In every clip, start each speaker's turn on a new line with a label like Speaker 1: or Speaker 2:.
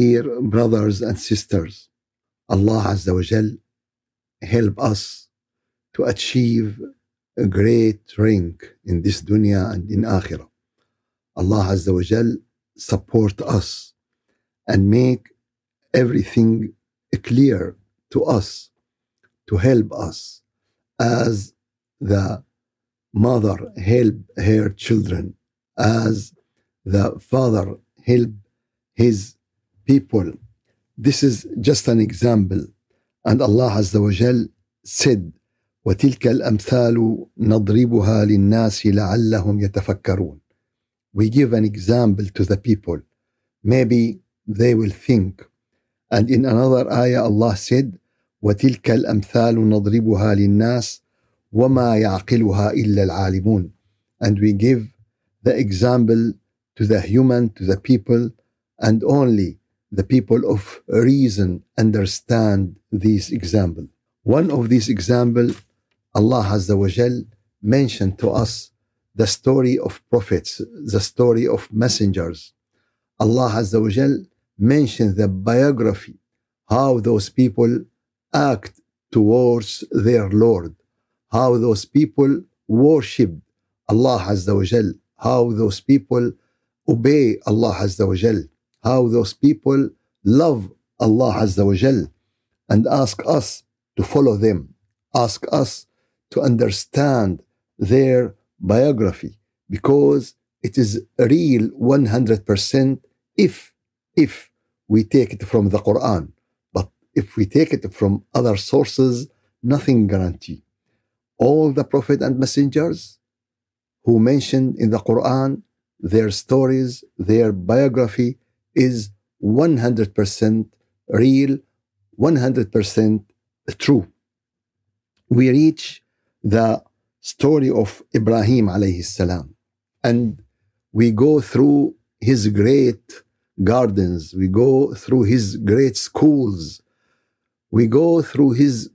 Speaker 1: Dear brothers and sisters, Allah Azza wa Jal help us to achieve a great rank in this dunya and in akhirah. Allah Azza wa Jal support us and make everything clear to us to help us as the mother help her children as the father help his people. This is just an example. And Allah Azza wa Jal said, وتلك الأمثال نضربها للناس لعلهم يتفكرون. We give an example to the people. Maybe they will think. And in another ayah, Allah said, وتلك الأمثال نضربها للناس وما يعقلها إلا العالمون. And we give the example to the human, to the people, and only the people of reason understand these example. One of these example, Allah Azza wa Jal mentioned to us the story of prophets, the story of messengers. Allah Azza wa Jal mentioned the biography, how those people act towards their Lord, how those people worship Allah Azza wa Jal, how those people obey Allah Azza wa Jal how those people love Allah Azza wa Jal and ask us to follow them, ask us to understand their biography because it is real 100% if if we take it from the Quran but if we take it from other sources nothing guarantee all the prophet and messengers who mentioned in the Quran their stories their biography is 100% real, 100% true. We reach the story of Ibrahim alayhi salam and we go through his great gardens, we go through his great schools, we go through his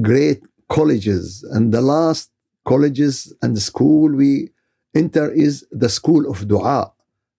Speaker 1: great colleges and the last colleges and school we enter is the school of dua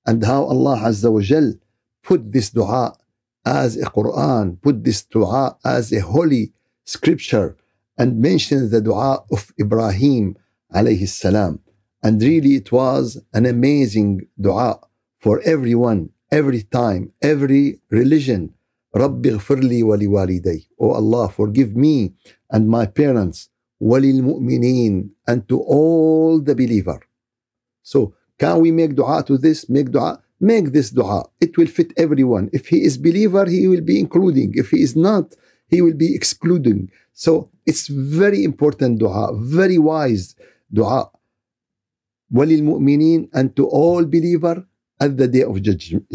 Speaker 1: and how Allah Azza wa Jal put this dua as a Quran, put this dua as a holy scripture, and mentions the dua of Ibrahim alayhi salam. And really, it was an amazing dua for everyone, every time, every religion. رَبِّ اغْفِرْ لِي وَلِوَالِدَيْ Oh Allah, forgive me and my parents, وَلِلْمُؤْمِنِينَ and to all the believer. So can we make dua to this? Make dua. Make this dua. It will fit everyone. If he is believer, he will be including. If he is not, he will be excluding. So it's very important dua, very wise dua. وللمؤمنين and to all believer at the day of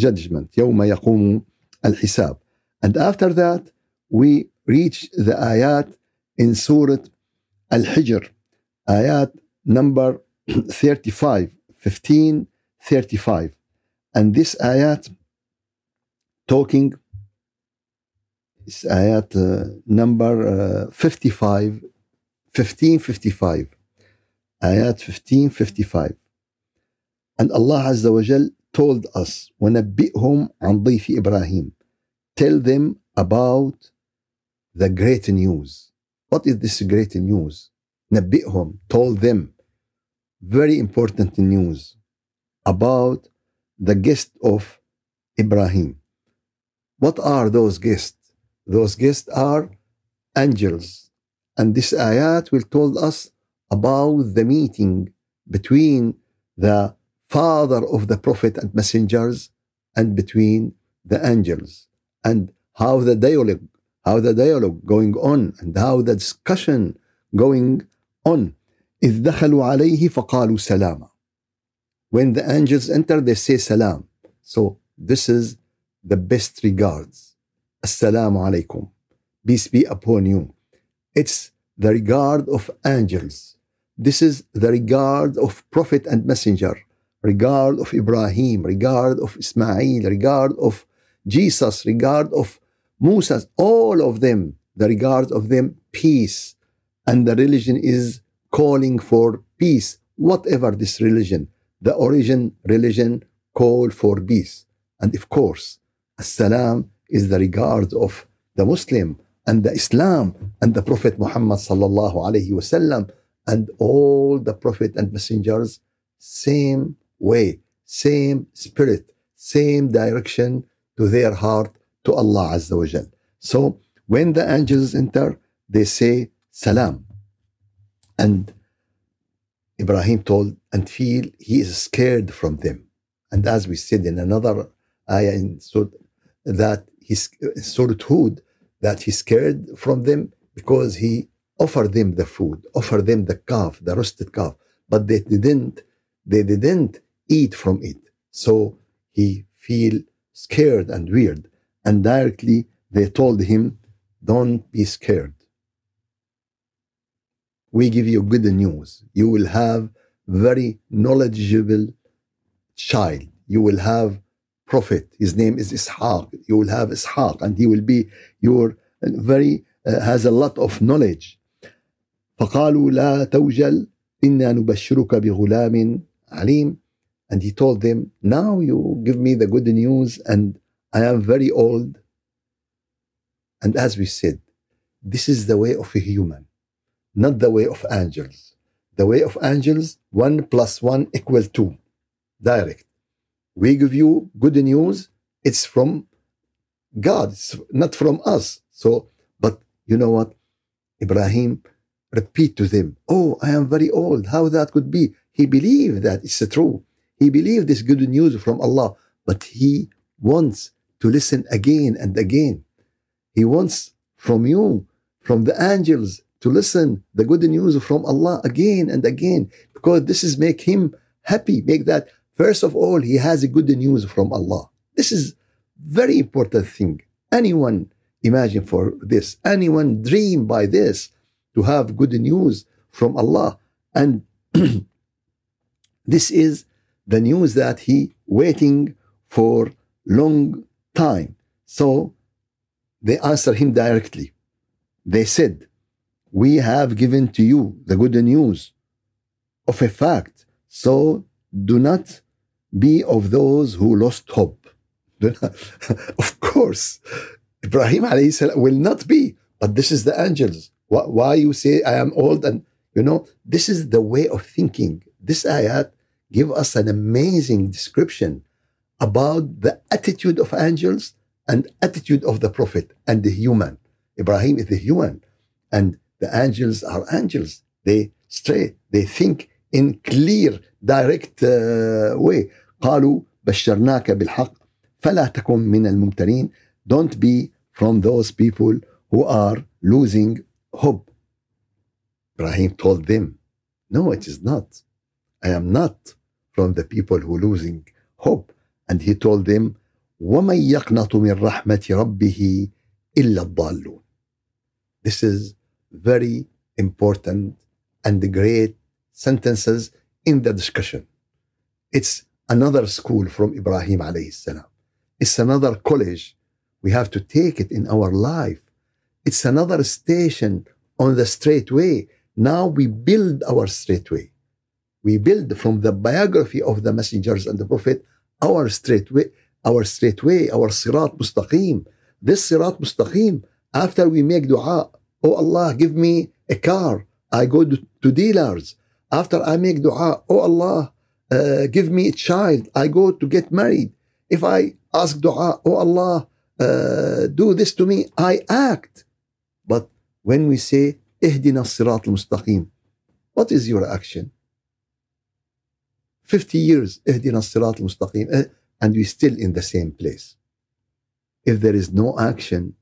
Speaker 1: judgment يوم يقوم الحساب and after that we reach the ayat in Surah Al-Hijr ayat number 35 15 35 and this ayat talking is ayat uh, number uh, 55 1555 ayat 1555 and Allah Azza wa Jal told us وَنَبِّئْهُمْ عَنْ ضَيْفِ Ibrahim, Tell them about the great news. What is this great news? Nabihum Told them very important news about the guests of Ibrahim. What are those guests? Those guests are angels. And this ayat will tell us about the meeting between the father of the prophet and messengers and between the angels and how the dialogue how the dialogue going on and how the discussion going on إذ دخلوا عليه فقالوا سلاما. When the angels enter, they say salam. So this is the best regards. Assalamu alaykum," Peace be upon you. It's the regard of angels. This is the regard of prophet and messenger. Regard of Ibrahim, regard of Ismail, regard of Jesus, regard of Musa, all of them, the regard of them, peace. And the religion is calling for peace, whatever this religion, the origin religion call for peace. And of course, salam is the regard of the Muslim and the Islam and the Prophet Muhammad sallallahu alaihi wasallam and all the Prophet and messengers, same way, same spirit, same direction to their heart to Allah Azza wa Jal. So when the angels enter, they say salam. And Ibrahim told and feel he is scared from them. And as we said in another ayah in Surah, that he's Surah Hud, that he scared from them because he offered them the food, offered them the calf, the roasted calf, but they didn't, they didn't eat from it. So he feel scared and weird. And directly they told him, don't be scared we give you good news. You will have very knowledgeable child. You will have prophet. His name is Ishaq. You will have Ishaq, and he will be your uh, very uh, has a lot of knowledge. فقالوا لا توجل إنا نبشرك بغلام عليم and he told them now you give me the good news and I am very old and as we said this is the way of a human not the way of angels. The way of angels, 1 plus 1 equal 2, direct. We give you good news, it's from God, it's not from us. So, but you know what? Ibrahim repeat to them, Oh, I am very old. How that could be? He believed that it's true. He believed this good news from Allah, but he wants to listen again and again. He wants from you, from the angels, to listen the good news from Allah again and again because this is make him happy make that first of all he has a good news from Allah this is very important thing anyone imagine for this anyone dream by this to have good news from Allah and this is the news that he waiting for long time so they answer him directly they said we have given to you the good news of a fact. So do not be of those who lost hope. of course, Ibrahim will not be, but this is the angels. Why you say I am old and you know this is the way of thinking. This ayat give us an amazing description about the attitude of angels and attitude of the prophet and the human. Ibrahim is the human and the angels are angels. They stray. They think in clear, direct uh, way. قالوا بشرناك بالحق فلا تكن من الممترين. Don't be from those people who are losing hope. Ibrahim told them, No, it is not. I am not from the people who losing hope. And he told them, وَمَنْ يَقْنَطُ مِنْ رَحْمَةِ رَبِّهِ إِلَّا الضَّالُّونَ This is very important and great sentences in the discussion. It's another school from Ibrahim alayhi salam. It's another college. We have to take it in our life. It's another station on the straight way. Now we build our straight way. We build from the biography of the messengers and the prophet our straight way, our straight way, our sirat mustaqim. This sirat mustaqim, after we make dua, Oh Allah, give me a car. I go to dealers. After I make dua, Oh Allah, uh, give me a child. I go to get married. If I ask dua, Oh Allah, uh, do this to me, I act. But when we say, اهدنا الصراط المستقيم, what is your action? 50 years, اهدنا الصراط المستقيم, and we're still in the same place. If there is no action,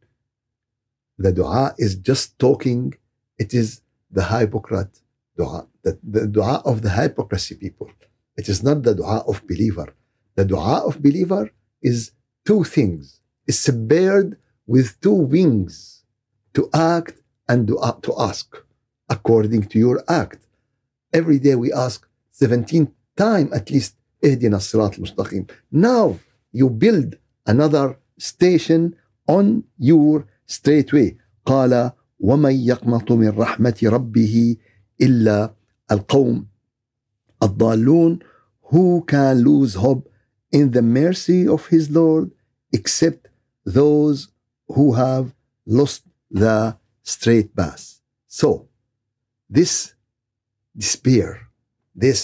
Speaker 1: the dua is just talking. It is the Hypocrite dua, the, the dua of the hypocrisy people. It is not the dua of believer. The dua of believer is two things. It's paired with two wings to act and to, to ask according to your act. Every day we ask 17 times at least, Now you build another station on your straight way قال ومن يقنط من رحمة ربه إلا القوم الضالون who can lose hope in the mercy of his Lord except those who have lost the straight path. So, this despair, this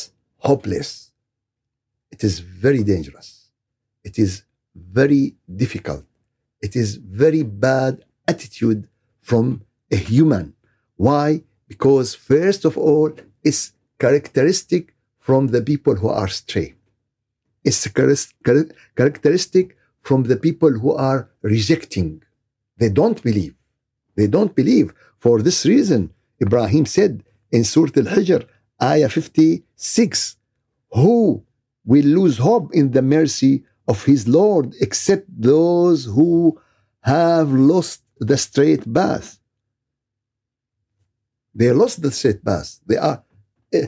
Speaker 1: hopeless, it is very dangerous. It is very difficult. It is very bad attitude from a human. Why? Because, first of all, it's characteristic from the people who are stray. It's characteristic from the people who are rejecting. They don't believe. They don't believe. For this reason, Ibrahim said in Surah Al Hijr, Ayah 56, Who will lose hope in the mercy of his Lord except those who have lost the straight path. They lost the straight path. They are uh,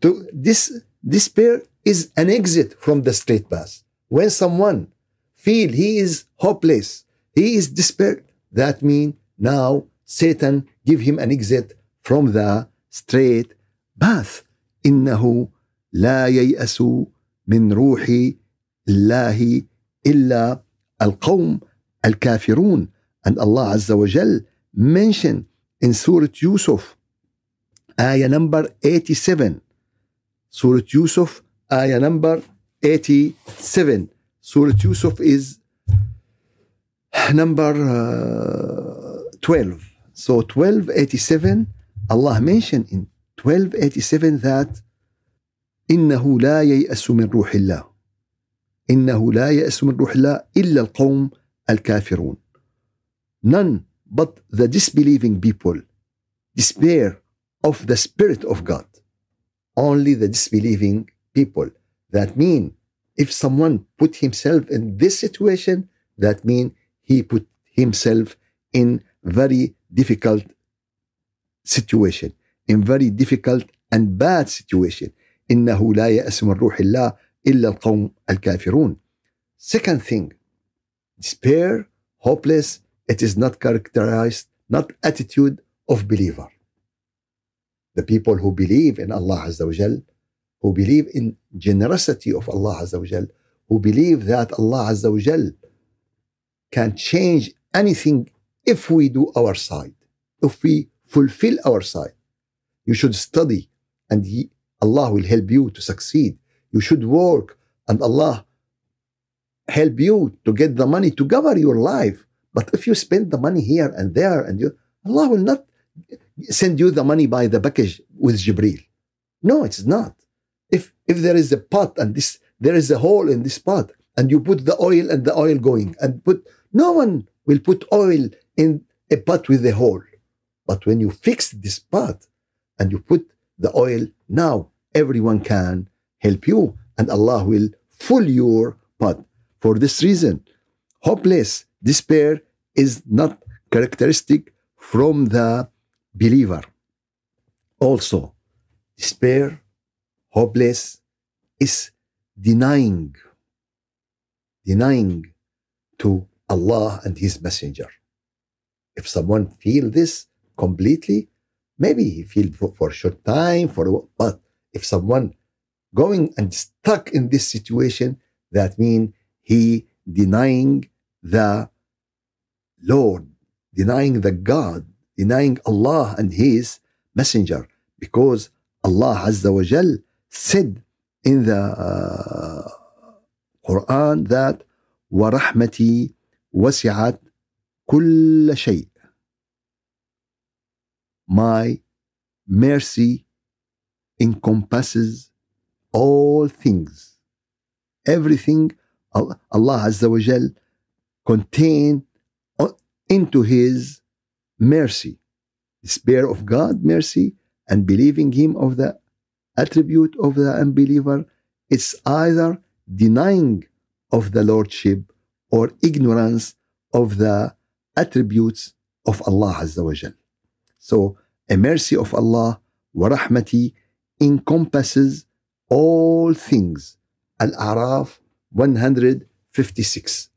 Speaker 1: to this despair is an exit from the straight path. When someone feel he is hopeless, he is despair. That means now Satan give him an exit from the straight path. إنه لا ييأس من روح الله إلا القوم الكافرون and Allah Azza wa Jal mentioned in Surah Yusuf, ayah number 87. Surah Yusuf, ayah number 87. Surah Yusuf is number uh, 12. So 1287, Allah mentioned in 1287 that إنه لا ييأس من روح الله إنه لا يأس من روح الله إلا القوم الكافرون none but the disbelieving people despair of the Spirit of God. Only the disbelieving people. That means if someone put himself in this situation, that means he put himself in very difficult situation, in very difficult and bad situation. إنه لا يأس من روح الله إلا القوم الكافرون. Second thing, despair, hopeless, it is not characterized, not attitude of believer. The people who believe in Allah Azza wa Jal, who believe in generosity of Allah Azza wa Jal, who believe that Allah Azza wa Jal can change anything if we do our side, if we fulfill our side. You should study and he, Allah will help you to succeed. You should work and Allah help you to get the money to cover your life. But if you spend the money here and there, and you, Allah will not send you the money by the package with Jibril. No, it's not. If if there is a pot and this there is a hole in this pot, and you put the oil and the oil going, and put no one will put oil in a pot with a hole. But when you fix this pot and you put the oil, now everyone can help you, and Allah will fill your pot. For this reason, hopeless, despair is not characteristic from the believer. Also, despair, hopeless, is denying, denying to Allah and His Messenger. If someone feel this completely, maybe he feel for, for a short time, for but if someone going and stuck in this situation, that mean he denying the Lord, denying the God, denying Allah and His Messenger, because Allah Azza wa Jal said in the uh, Quran that ورحمتي وسعت كل شيء. My mercy encompasses all things. Everything Allah Azza wa Jal contained into his mercy, despair of God, mercy, and believing him of the attribute of the unbeliever, it's either denying of the lordship or ignorance of the attributes of Allah Azza wa Jal. So a mercy of Allah wa rahmati encompasses all things. Al-Araf 156.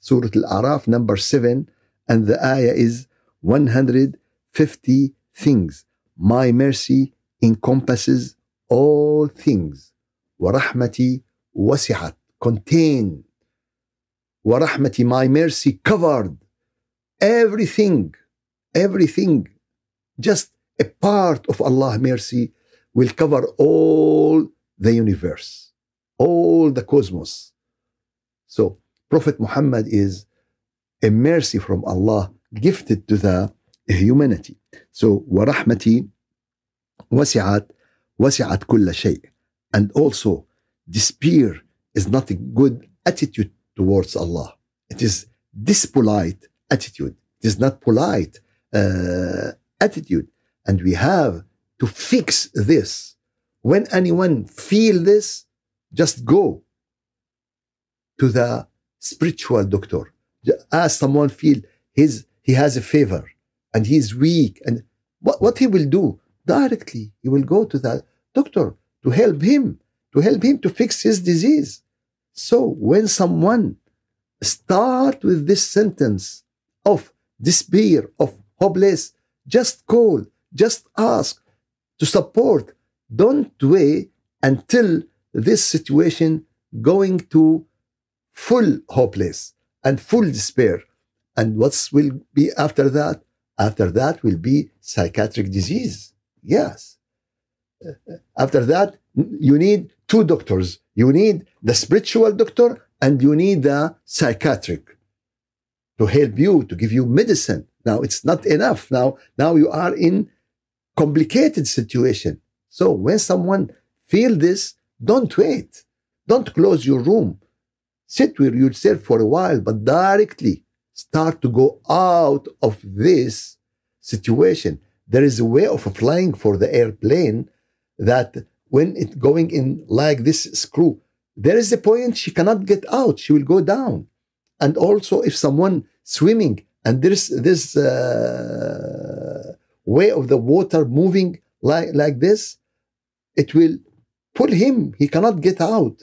Speaker 1: Surah Al-Araf number 7 and the ayah is 150 things. My mercy encompasses all things. وَرَحْمَتِي وَسِعَتْ Contain. وَرَحْمَتِي My mercy covered everything. Everything. Just a part of Allah's mercy will cover all the universe, all the cosmos. So Prophet Muhammad is a mercy from Allah gifted to the humanity. So ورحمتي وسعت وسعت كل شيء. And also despair is not a good attitude towards Allah. It is dispolite attitude. It is not polite uh, attitude. And we have to fix this. When anyone feel this, just go to the spiritual doctor as someone feel his he has a fever and he's weak and what, what he will do directly he will go to that doctor to help him to help him to fix his disease so when someone start with this sentence of despair of hopeless just call just ask to support don't wait until this situation going to full hopeless and full despair. And what will be after that? After that will be psychiatric disease. Yes. After that, you need two doctors. You need the spiritual doctor and you need the psychiatric to help you, to give you medicine. Now it's not enough. Now, now you are in complicated situation. So when someone feel this, don't wait. Don't close your room sit with yourself for a while, but directly start to go out of this situation. There is a way of flying for the airplane that when it going in like this screw, there is a point she cannot get out. She will go down. And also, if someone swimming and there's this uh, way of the water moving like, like this, it will pull him. He cannot get out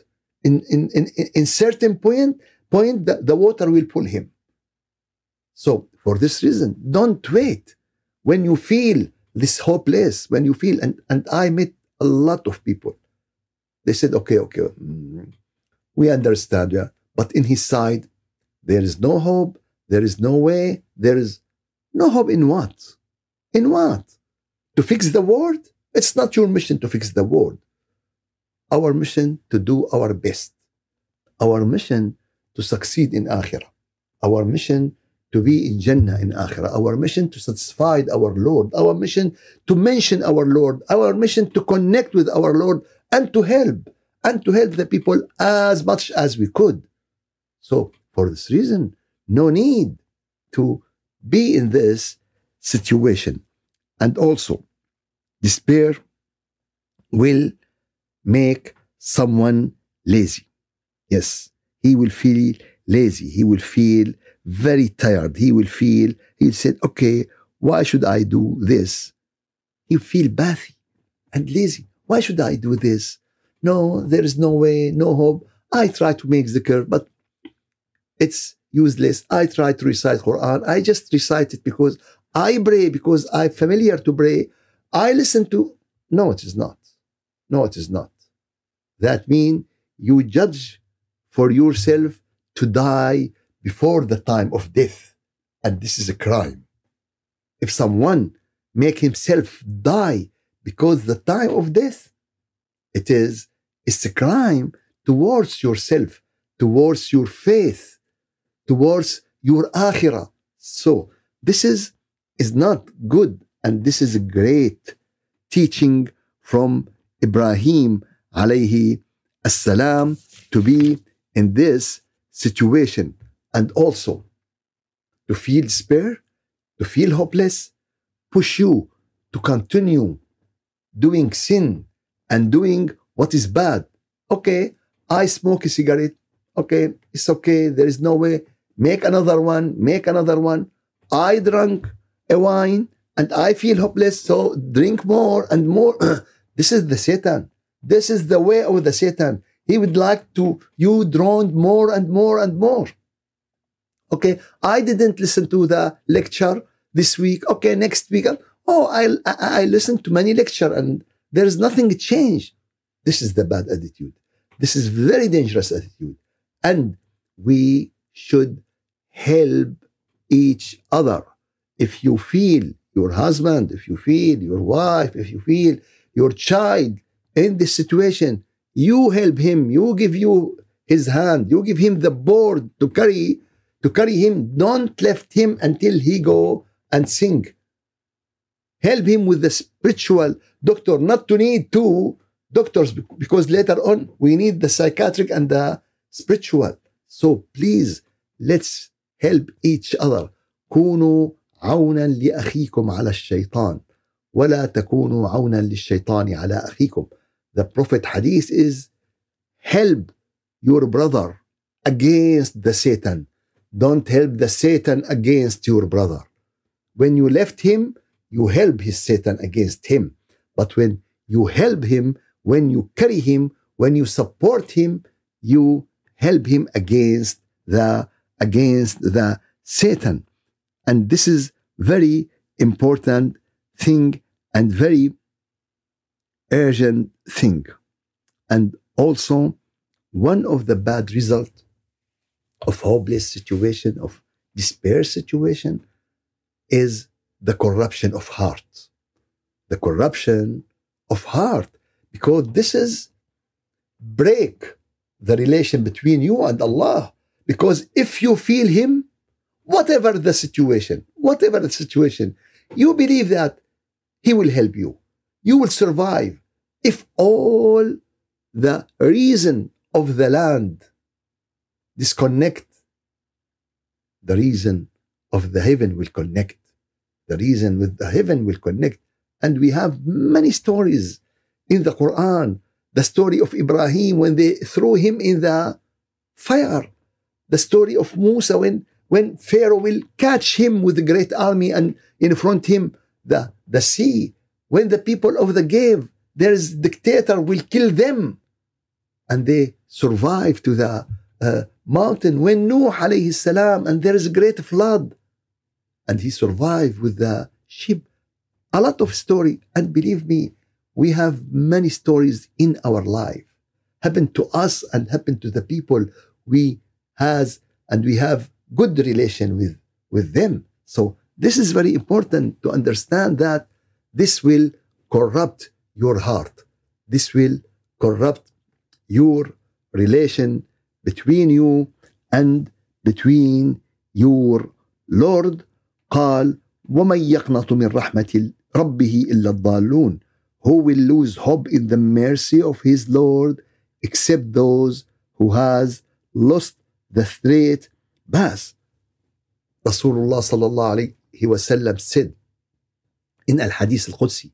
Speaker 1: in, in, in, in certain point, point the, the water will pull him. So for this reason, don't wait. When you feel this hopeless, when you feel, and, and I met a lot of people. They said, okay, okay, mm, we understand, yeah. But in his side, there is no hope, there is no way, there is no hope in what? In what? To fix the world? It's not your mission to fix the world our mission to do our best, our mission to succeed in Akhirah, our mission to be in Jannah in Akhirah, our mission to satisfy our Lord, our mission to mention our Lord, our mission to connect with our Lord and to help and to help the people as much as we could. So, for this reason, no need to be in this situation. And also, despair will make someone lazy. Yes, he will feel lazy. He will feel very tired. He will feel, he said, okay, why should I do this? He feel bathy and lazy. Why should I do this? No, there is no way, no hope. I try to make the curve, but it's useless. I try to recite Quran. I just recite it because I pray, because I'm familiar to pray. I listen to, no, it is not. No, it is not. That means you judge for yourself to die before the time of death. And this is a crime. If someone make himself die because the time of death, it is it's a crime towards yourself, towards your faith, towards your akhirah. So this is is not good, and this is a great teaching from Ibrahim alayhi assalam to be in this situation and also to feel despair, to feel hopeless, push you to continue doing sin and doing what is bad. Okay, I smoke a cigarette. Okay, it's okay. There is no way. Make another one, make another one. I drank a wine and I feel hopeless, so drink more and more. This is the Satan. This is the way of the Satan. He would like to you drowned more and more and more. Okay, I didn't listen to the lecture this week. Okay, next week. Oh, I I, I listened to many lecture and there is nothing changed. This is the bad attitude. This is very dangerous attitude, and we should help each other. If you feel your husband, if you feel your wife, if you feel your child in this situation, you help him, you give you his hand, you give him the board to carry, to carry him. Don't left him until he go and sing. Help him with the spiritual doctor, not to need two doctors, because later on we need the psychiatric and the spiritual. So please, let's help each other. كونوا عونا لأخيكم على الشيطان. ولا تكونوا عونا للشيطان على أخيكم The prophet hadith is help your brother against the Satan don't help the Satan against your brother when you left him you help his Satan against him but when you help him when you carry him when you support him you help him against the against the Satan and this is very important thing and very urgent thing. And also, one of the bad result of hopeless situation, of despair situation, is the corruption of heart. The corruption of heart, because this is break the relation between you and Allah. Because if you feel Him, whatever the situation, whatever the situation, you believe that he will help you. You will survive if all the reason of the land disconnect, the reason of the heaven will connect. The reason with the heaven will connect. And we have many stories in the Quran. The story of Ibrahim when they threw him in the fire. The story of Musa when, when Pharaoh will catch him with the great army and in front him the the sea, when the people of the cave, there is dictator will kill them. And they survive to the uh, mountain when Nuh alayhi salam, and there is a great flood. And he survived with the ship. A lot of story, and believe me, we have many stories in our life. Happened to us and happened to the people we has and we have good relation with with them. So this is very important to understand that this will corrupt your heart. This will corrupt your relation between you and between your Lord. قال ومن يقنط من رحمة ربه إلا الضالون who will lose hope in the mercy of his Lord except those who has lost the straight path Rasulullah صلى الله عليه وسلم said إن الحديث القدسي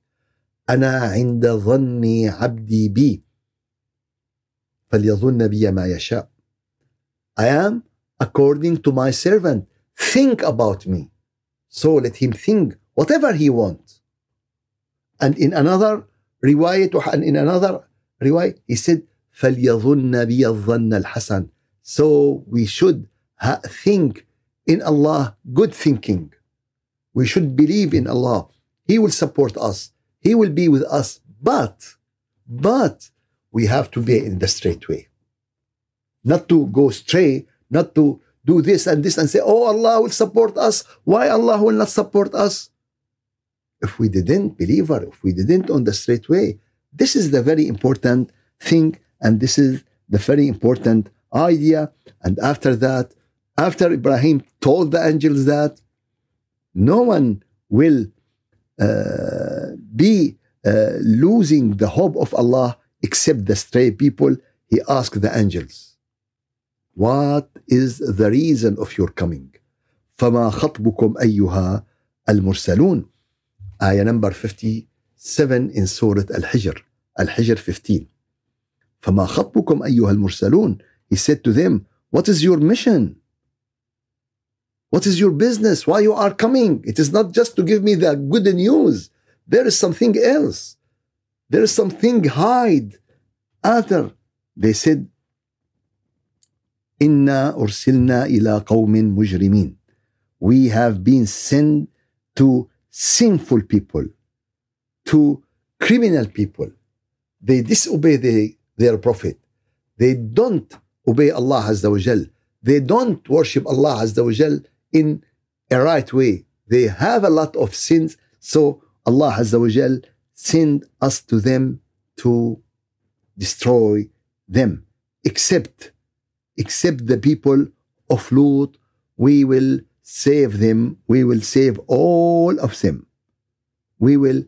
Speaker 1: أنا عند ظن عبدي بي فليظن بي ما يشاء I am according to my servant think about me so let him think whatever he wants and in another رواية and in another رواية he said فليظن بي الظن الحسن so we should think in Allah good thinking We should believe in Allah. He will support us. He will be with us. But, but we have to be in the straight way. Not to go stray, not to do this and this and say, oh, Allah will support us. Why Allah will not support us? If we didn't, believe or if we didn't on the straight way, this is the very important thing and this is the very important idea. And after that, after Ibrahim told the angels that, no one will uh, be uh, losing the hope of Allah except the stray people. He asked the angels, What is the reason of your coming? فما خطبكم أيها المرسلون آية number 57 in Surah Al-Hijr Al-Hijr 15 فما خطبكم أيها المرسلون He said to them What is your mission? What is your business? Why you are coming? It is not just to give me the good news. There is something else. There is something hide. Other. They said, "Inna ursilna ila قَوْمٍ mujrimin," We have been sent to sinful people, to criminal people. They disobey the, their prophet. They don't obey Allah Azza wa Jal. They don't worship Allah Azza wa Jal in a right way. They have a lot of sins. So Allah Azza wa Jal send us to them to destroy them. Except, except the people of Lut, we will save them. We will save all of them. We will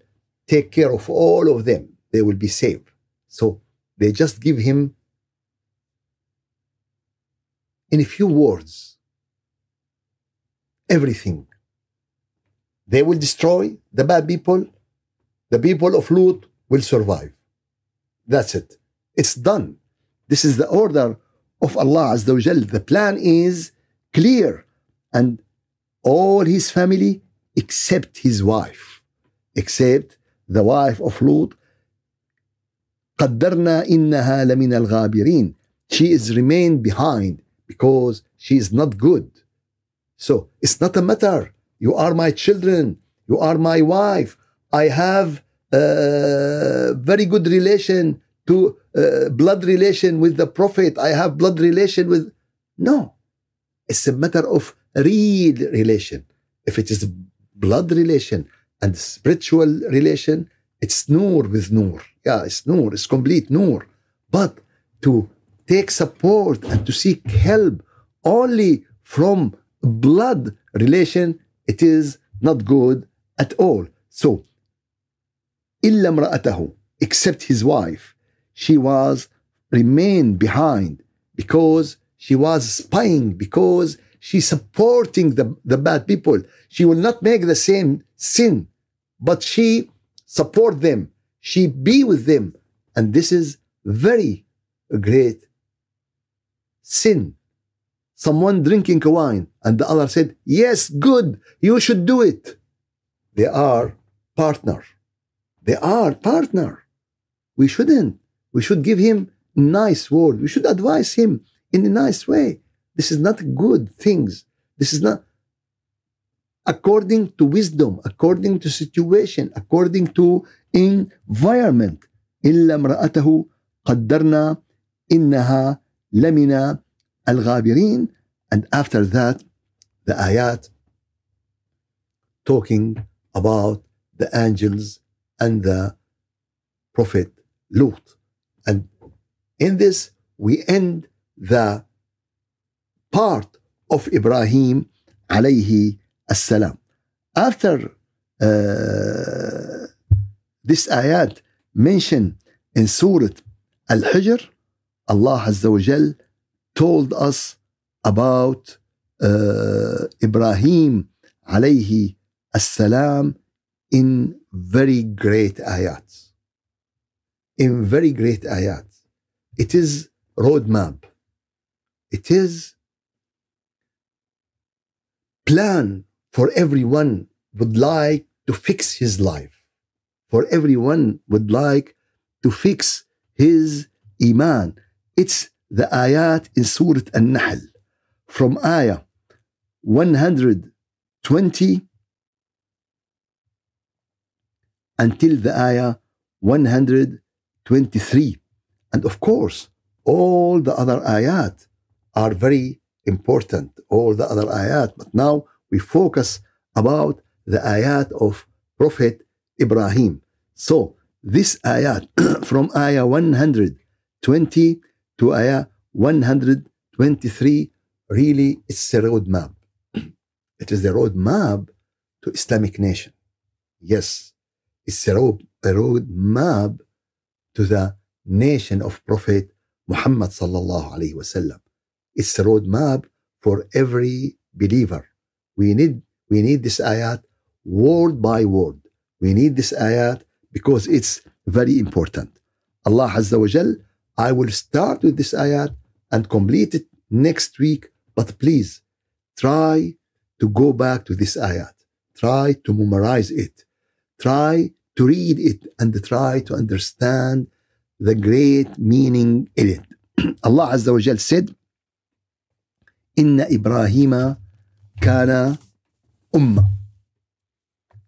Speaker 1: take care of all of them. They will be saved. So they just give him in a few words everything. They will destroy the bad people. The people of Lut will survive. That's it. It's done. This is the order of Allah Azza wa The plan is clear. And all his family except his wife, except the wife of Lut, قدرنا إنها لمن الغابرين. She is remained behind because she is not good. So it's not a matter. You are my children. You are my wife. I have a very good relation to uh, blood relation with the Prophet. I have blood relation with. No, it's a matter of real relation. If it is blood relation and spiritual relation, it's nur with nur. Yeah, it's nur. It's complete nur. But to take support and to seek help only from blood relation, it is not good at all. So, إلا امرأته, except his wife, she was remained behind because she was spying, because she's supporting the, the bad people. She will not make the same sin, but she support them. She be with them. And this is very great sin someone drinking wine and the other said, Yes, good, you should do it. They are partner. They are partner. We shouldn't. We should give him nice word. We should advise him in a nice way. This is not good things. This is not according to wisdom, according to situation, according to environment. إلا امرأته قدرنا إنها لمن al and after that, the ayat talking about the angels and the prophet Lut. And in this, we end the part of Ibrahim alayhi assalam. After uh, this ayat mentioned in Surah Al-Hijr, Allah Azza wa told us about uh, Ibrahim alayhi assalam in very great ayats. In very great ayat. It is roadmap. It is plan for everyone would like to fix his life. For everyone would like to fix his iman. It's the ayat in Surah An-Nahl from ayah 120 until the ayah 123. And of course, all the other ayat are very important, all the other ayat. But now we focus about the ayat of Prophet Ibrahim. So this ayat from ayah 120 to Ayah 123 really it's a roadmap. It is the roadmap to Islamic nation. Yes, it's a road a map to the nation of Prophet Muhammad sallallahu alaihi wasallam. It's a roadmap for every believer. We need we need this ayat word by word. We need this ayat because it's very important. Allah Azza wa I will start with this ayat and complete it next week, but please try to go back to this ayat. Try to memorize it. Try to read it and try to understand the great meaning in it. Allah Azza wa Jal said, "Inna Ibrahim kana umma."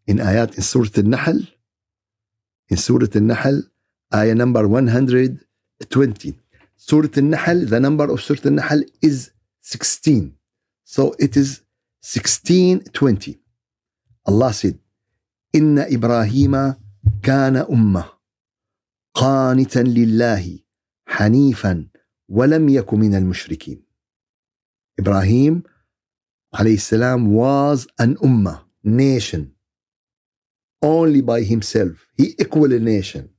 Speaker 1: in ayat in Al-Nahl, in Al-Nahl, ayah number 100 20 سورة النحل the number of سورة النحل is 16 so it is 16 20 الله said إن إبراهيم كان أمة قانتا لله حنيفا ولم يكن من المشركين إبراهيم عليه السلام was an أمة nation only by himself he equal a nation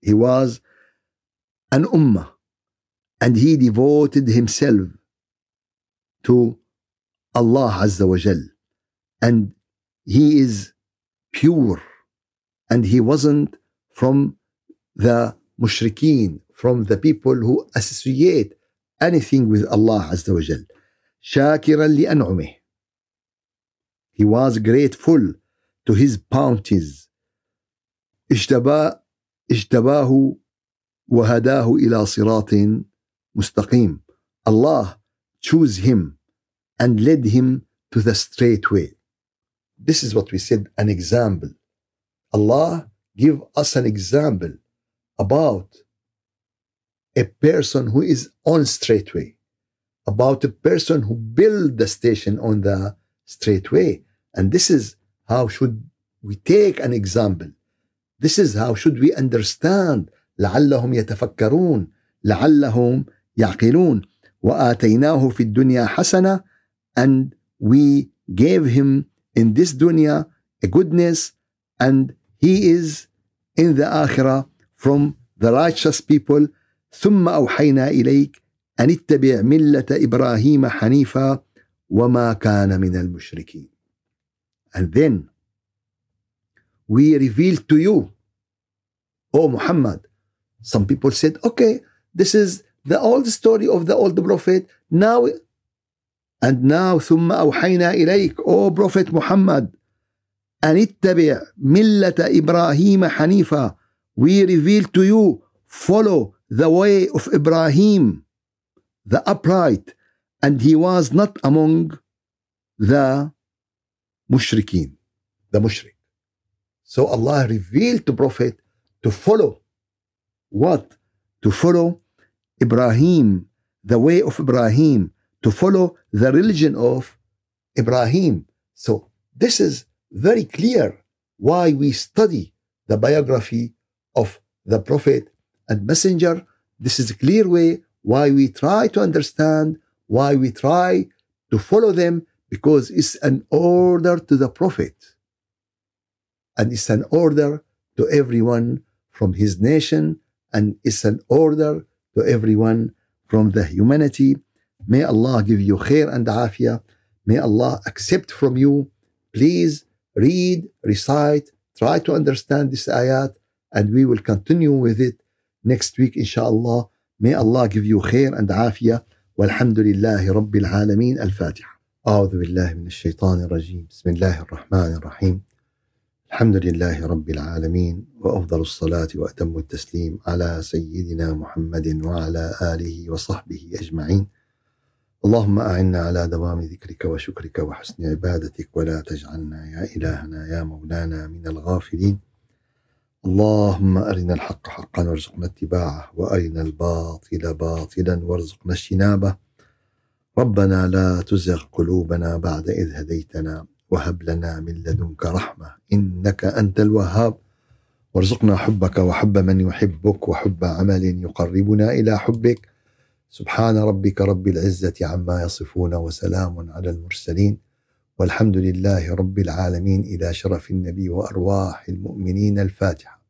Speaker 1: he was an ummah and he devoted himself to Allah Azza wa Jal and he is pure and he wasn't from the mushrikeen from the people who associate anything with Allah Azza wa Jal شاكرا لأنعمه He was grateful to his bounties اجتباه وهداه الى صراط مستقيم Allah choose him and led him to the straight way this is what we said an example Allah give us an example about a person who is on straight way about a person who build the station on the straight way and this is how should we take an example this is how should we understand لعلهم يتفكرون لعلهم يعقلون واتيناه في الدنيا حسنه and we gave him in this dunya a goodness and he is in the آخرة from the righteous people ثم اوحينا اليك ان اتبع مله ابراهيم حنيفا وما كان من المشركين and then we revealed to you O Muhammad Some people said, okay, this is the old story of the old prophet. Now, and now, ثم أوحينا إليك, O Prophet Muhammad, أن اتبع ملة إبراهيم حنيفا. We reveal to you, follow the way of Ibrahim, the upright, and he was not among the mushrikeen, the mushrik. So Allah revealed to Prophet to follow what? To follow Ibrahim, the way of Ibrahim, to follow the religion of Ibrahim. So this is very clear why we study the biography of the Prophet and Messenger. This is a clear way why we try to understand, why we try to follow them, because it's an order to the Prophet. And it's an order to everyone from his nation and it's an order to everyone from the humanity. May Allah give you khair and afia. May Allah accept from you. Please read, recite, try to understand this ayat, and we will continue with it next week, inshallah. May Allah give you khair and afia. والحمد لله رب العالمين الفاتحة أعوذ بالله من الشيطان الرجيم بسم الله الرحمن الرحيم الحمد لله رب العالمين وافضل الصلاه واتم التسليم على سيدنا محمد وعلى اله وصحبه اجمعين. اللهم اعنا على دوام ذكرك وشكرك وحسن عبادتك ولا تجعلنا يا الهنا يا مولانا من الغافلين. اللهم ارنا الحق حقا وارزقنا اتباعه وارنا الباطل باطلا وارزقنا اجتنابه. ربنا لا تزغ قلوبنا بعد اذ هديتنا وهب لنا من لدنك رحمة إنك أنت الوهاب وارزقنا حبك وحب من يحبك وحب عمل يقربنا إلى حبك سبحان ربك رب العزة عما يصفون وسلام على المرسلين والحمد لله رب العالمين إلى شرف النبي وأرواح المؤمنين الفاتحة